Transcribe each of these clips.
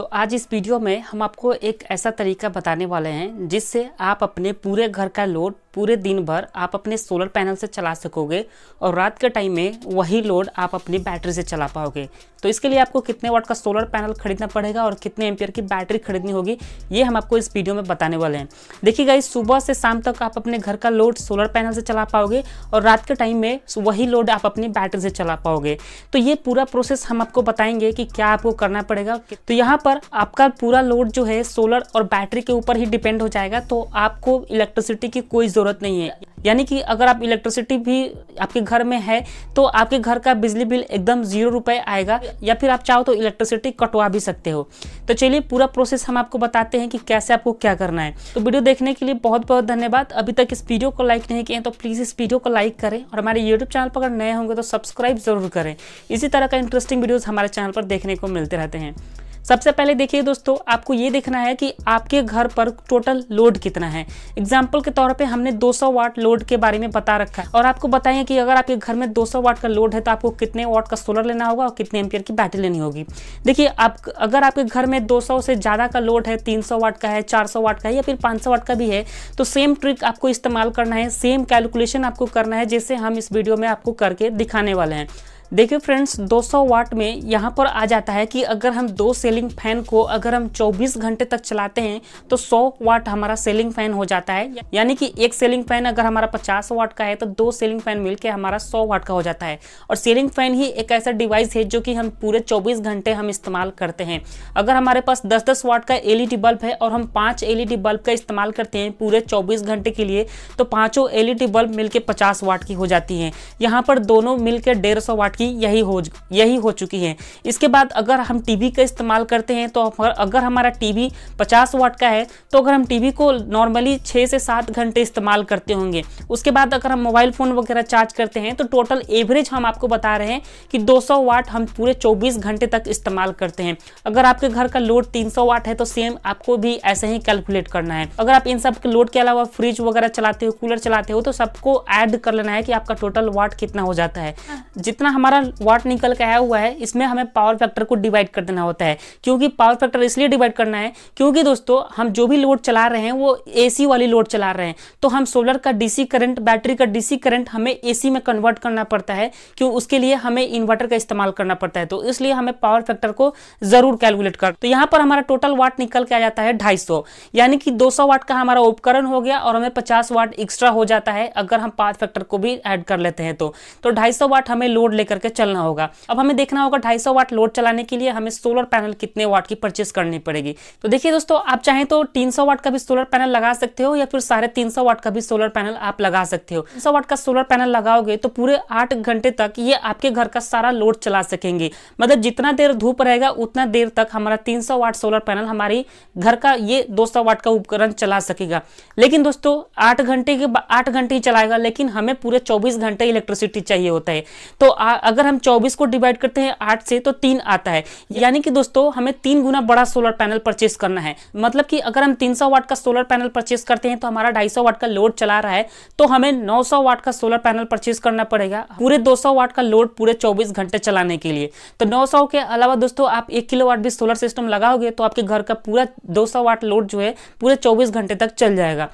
तो आज इस वीडियो में हम आपको एक ऐसा तरीका बताने वाले हैं जिससे आप अपने पूरे घर का लोड पूरे दिन भर आप अपने सोलर पैनल से चला सकोगे और रात के टाइम में वही लोड आप अपनी बैटरी से चला पाओगे तो इसके लिए आपको कितने वाट का सोलर पैनल खरीदना पड़ेगा और कितने एम्पियर की बैटरी खरीदनी होगी ये हम आपको इस वीडियो में बताने वाले हैं देखिए गाइस सुबह से शाम तक आप अपने घर का लोड सोलर पैनल से चला पाओगे और रात के टाइम में वही लोड आप अपनी बैटरी से चला पाओगे तो ये पूरा प्रोसेस हम आपको बताएंगे कि क्या आपको करना पड़ेगा तो यहाँ पर आपका पूरा लोड जो है सोलर और बैटरी के ऊपर ही डिपेंड हो जाएगा तो आपको इलेक्ट्रिसिटी की कोई ज़रूरत नहीं है यानी कि अगर आप इलेक्ट्रिसिटी भी आपके घर में है तो आपके घर का बिजली बिल एकदम जीरो रुपए आएगा या फिर आप चाहो तो इलेक्ट्रिसिटी कटवा भी सकते हो तो चलिए पूरा प्रोसेस हम आपको बताते हैं कि कैसे आपको क्या करना है तो वीडियो देखने के लिए बहुत बहुत धन्यवाद अभी तक इस वीडियो को लाइक नहीं किए तो प्लीज़ इस वीडियो को लाइक करें और हमारे यूट्यूब चैनल पर अगर नए होंगे तो सब्सक्राइब ज़रूर करें इसी तरह का इंटरेस्टिंग वीडियोज़ हमारे चैनल पर देखने को मिलते रहते हैं सबसे पहले देखिए दोस्तों आपको ये देखना है कि आपके घर पर टोटल लोड कितना है एग्जाम्पल के तौर पर हमने 200 वाट लोड के बारे में बता रखा है और आपको बताएं कि अगर आपके घर में 200 वाट का लोड है तो आपको कितने वाट का सोलर लेना होगा और कितने एम्पियर की बैटरी लेनी होगी देखिए आप अगर आपके घर में दो से ज़्यादा का लोड है तीन वाट का है चार वाट का है या फिर 500 वाट का भी है तो सेम ट्रिक आपको इस्तेमाल करना है सेम कैलकुलेशन आपको करना है जैसे हम इस वीडियो में आपको करके दिखाने वाले हैं देखिए फ्रेंड्स 200 वाट में यहाँ पर आ जाता है कि अगर हम दो सेलिंग फैन को अगर हम 24 घंटे तक चलाते हैं तो 100 वाट हमारा सेलिंग फैन हो जाता है यानी कि एक सेलिंग फैन अगर हमारा 50 वाट का है तो दो सेलिंग फैन मिलकर हमारा 100 वाट का हो जाता है और सेलिंग फैन ही एक ऐसा डिवाइस है जो कि हम पूरे चौबीस घंटे हम इस्तेमाल करते हैं अगर हमारे पास दस दस वाट का एल बल्ब है और हम पाँच एल बल्ब का इस्तेमाल करते हैं पूरे चौबीस घंटे के लिए तो पाँचों एल बल्ब मिलकर पचास वाट की हो जाती है यहाँ पर दोनों मिलकर डेढ़ वाट कि यही हो यही हो चुकी है इसके बाद अगर हम टीवी का इस्तेमाल करते हैं तो अगर हमारा टीवी 50 वाट का है तो अगर हम टीवी को नॉर्मली 6 से 7 घंटे इस्तेमाल करते होंगे उसके बाद अगर हम मोबाइल फ़ोन वगैरह चार्ज करते हैं तो टोटल एवरेज हम आपको बता रहे हैं कि 200 वाट हम पूरे 24 घंटे तक इस्तेमाल करते हैं अगर आपके घर का लोड 300 वाट है तो सेम आपको भी ऐसे ही कैलकुलेट करना है अगर आप इन सब के लोड के अलावा फ्रिज वगैरह चलाते हो कूलर चलाते हो तो सबको ऐड कर लेना है कि आपका टोटल वाट कितना हो जाता है हाँ। जितना हमारा हमारा वाट निकल के आया हुआ है इसमें हमें पावर फैक्टर को डिवाइड कर देना होता है क्योंकि पावर फैक्टर इसलिए डिवाइड करना है क्योंकि दोस्तों हम जो भी लोड चला रहे हैं वो एसी वाली लोड चला रहे हैं तो हम सोलर का डीसी करंट बैटरी का डीसी करंट हमें एसी में कन्वर्ट करना पड़ता है क्यों उसके लिए हमें इन्वर्टर का इस्तेमाल करना पड़ता है तो इसलिए हमें पावर फैक्टर को जरूर कैलकुलेट कर तो यहाँ पर हमारा टोटल वाट निकल के आ जाता है ढाई यानी कि दो वाट का हमारा उपकरण हो गया और हमें पचास वाट एक्स्ट्रा हो जाता है अगर हम पावर फैक्टर को भी एड कर लेते हैं तो, तो ढाई सौ वाट हमें लोड लेकर करके चलना होगा अब हमें देखना होगा 250 वाट लोड चलाने के लिए हमें सोलर पैनल कितने वाट की परचेस करनी पड़ेगी तो देखिए दोस्तों आप चाहें तो 300 वाट का भी सोलर पैनल लगा सकते हो या फिर साढ़े तीन वाट का भी सोलर पैनल आप लगा सकते हो तीन वाट का सोलर पैनल लगाओगे तो पूरे आठ घंटे तक ये आपके घर का सारा लोड चला सकेंगे मतलब जितना देर धूप रहेगा उतना देर तक हमारा तीन वाट सोलर पैनल हमारी घर का ये दो वाट का उपकरण चला सकेगा लेकिन दोस्तों आठ घंटे के आठ घंटे ही चलाएगा लेकिन हमें पूरे चौबीस घंटे इलेक्ट्रिसिटी चाहिए होता है तो आ, अगर हम चौबीस को डिवाइड करते हैं आठ से तो तीन आता है यानी कि दोस्तों हमें तीन गुना बड़ा सोलर पैनल परचेस करना है मतलब कि अगर हम 300 वाट का सोलर पैनल परचेस करते हैं तो हमारा 250 वाट का लोड चला रहा है तो हमें 900 वाट का सोलर पैनल परचेस करना पड़ेगा पूरे 200 वाट का लोड पूरे 24 घंटे चलाने के लिए तो 900 के अलावा दोस्तों आप एक किलो वाट भी सोलर सिस्टम लगाओगे तो आपके घर का पूरा दो वाट लोड जो है पूरे चौबीस घंटे तक चल जाएगा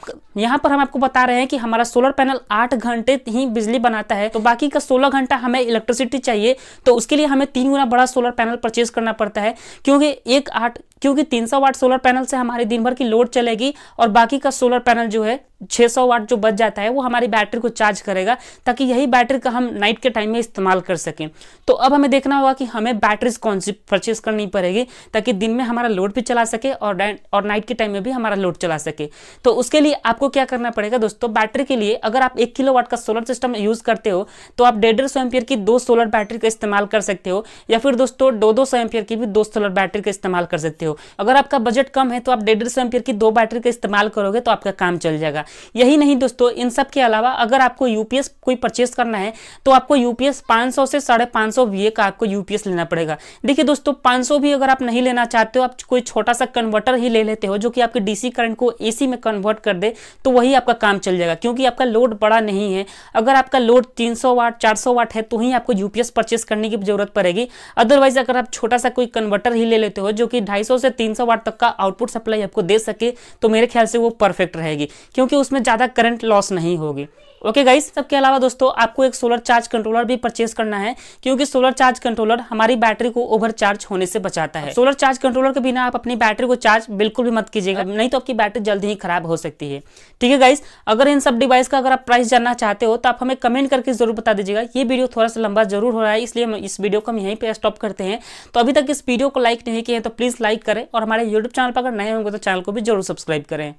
यहाँ पर हम आपको बता रहे हैं कि हमारा सोलर पैनल आठ घंटे ही बिजली बनाता है तो बाकी का सोलह घंटा हमें इलेक्ट्रिक कैपेसिटी चाहिए तो उसके लिए हमें तीन गुना बड़ा सोलर पैनल परचेज करना पड़ता है क्योंकि एक आठ क्योंकि 300 वाट सोलर पैनल से हमारी दिन भर की लोड चलेगी और बाकी का सोलर पैनल जो है 600 वाट जो बच जाता है वो हमारी बैटरी को चार्ज करेगा ताकि यही बैटरी का हम नाइट के टाइम में इस्तेमाल कर सकें तो अब हमें देखना होगा कि हमें बैटरीज कौन सी परचेज करनी पड़ेगी ताकि दिन में हमारा लोड भी चला सके और और नाइट के टाइम में भी हमारा लोड चला सके तो उसके लिए आपको क्या करना पड़ेगा दोस्तों बैटरी के लिए अगर आप एक किलो का सोलर सिस्टम यूज़ करते हो तो आप डेढ़ डेढ़ सौ एम्पियर की दो सोलर बैटरी का इस्तेमाल कर सकते हो या फिर दोस्तों दो दो सौ एम्पियर की भी दो सोलर बैटरी का इस्तेमाल कर सकते हो सकते हो अगर आपका बजट कम है तो आप डेढ़ सौ एम्पियर की दो बैटरी का इस्तेमाल करोगे तो आपका काम चल जाएगा यही नहीं दोस्तों इन सब के अलावा अगर आपको यूपीएस कोई परचेस करना है तो आपको यूपीएस 500 से साढ़े पाँच सौ का आपको यूपीएस लेना पड़ेगा देखिए दोस्तों 500 भी अगर आप नहीं लेना चाहते हो आप कोई छोटा सा कन्वर्टर ही ले लेते हो जो कि आपके डीसी करंट को ए में कन्वर्ट कर दे तो वही आपका काम चल जाएगा क्योंकि आपका लोड बड़ा नहीं है अगर आपका लोड तीन वाट चार वाट है तो ही आपको यूपीएस परचेस करने की जरूरत पड़ेगी अदरवाइज अगर आप छोटा सा कोई कन्वर्टर ही ले लेते हो जो कि ढाई 200 से 300 वाट तक का आउटपुट सप्लाई आपको दे सके तो मेरे ख्याल से वो परफेक्ट रहेगी क्योंकि उसमें ज़्यादा करंट लॉस नहीं होगी ओके गाइस सबके अलावा दोस्तों आपको एक सोलर चार्ज कंट्रोलर भी परचेज करना है क्योंकि सोलर चार्ज कंट्रोलर हमारी बैटरी को ओवर चार्ज होने से बचाता है सोलर चार्ज कंट्रोलर के बिना आप अपनी बैटरी को चार्ज बिल्कुल भी मत कीजिएगा नहीं तो आपकी बैटरी जल्दी ही खराब हो सकती है ठीक है गाइस अगर इन सब डिवाइस का अगर आप प्राइस जानना चाहते हो तो आप हमें कमेंट करके जरूर बता दीजिएगा ये वीडियो थोड़ा सा लंबा जरूर हो रहा है इसलिए हम इस वीडियो को हम यहीं पर स्टॉप करते हैं तो अभी तक इस वीडियो को लाइक नहीं किया है तो प्लीज़ लाइक करें और हमारे यूट्यूब चैनल पर अगर नए होंगे तो चैनल को भी जरूर सब्सक्राइब करें